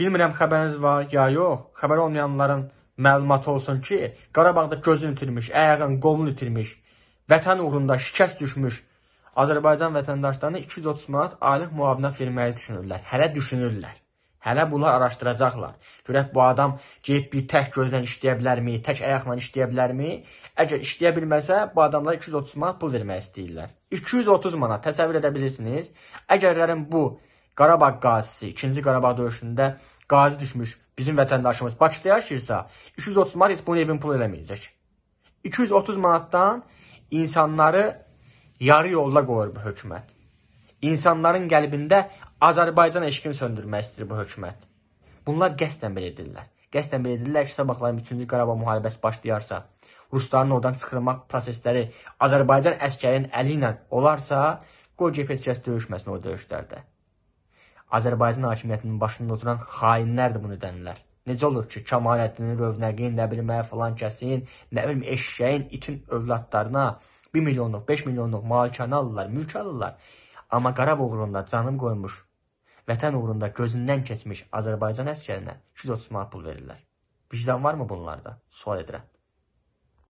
Bilmirəm xəbəriniz var ya yox, xəbər olmayanların məlumatı olsun ki, Qarabağda gözünü itirmiş, əyəğin, qolunu itirmiş, vətən uğrunda şikəst düşmüş Azərbaycan vətəndaşlarına 230 manat aylıq müavinət verməyi düşünürlər. Hələ düşünürlər. Hələ bunlar araşdıracaqlar. Görək bu adam gedib bir tək gözlə işləyə bilərmi, tək ayaqla işləyə bilərmi? Əgər işləyə bilməsə, bu adamlar 230 manat pul vermək istəyirlər. 230 manat təsəvvür edə bilirsiniz. Əgərlərin bu Qarabağ qazisi 2-ci Qarabağ döyüşündə qazi düşmüş bizim vətəndaşımız Bakıda yaşayırsa, 230 manat heç bunu evin pul eləməyəcək. 230 manatdan insanları yarı yolda qoyur bu hökumət. İnsanların qəlbində Azərbaycan eşqini söndürmək istəyir bu hökumət. Bunlar qəsdən belə edirlər. Qəsdən belə edirlər ki, sabahların 3-cü Qarabağ müharibəsi başlayarsa, rusların oradan çıxırmaq prosesləri Azərbaycan əskərinin əli ilə olarsa, qoy GPS döyüşməsin o döyüşlərdə. Azərbaycan hakimiyyətinin başında oturan xainlərdir bunu edənlər. Necə olur ki, Kamaləddinin, Rövnəqin, nə bilmə, falan kəsin, nə bilim, eşşəyin itin övladlarına 1 milyonluq, 5 milyonluq malikanə alırlar, mülk alırlar. Amma Qarab uğrunda canım qoymuş, vətən uğrunda gözündən keçmiş Azərbaycan əskərinə 230 manat pul verirlər. Vicdan varmı bunlarda? Sual edirəm.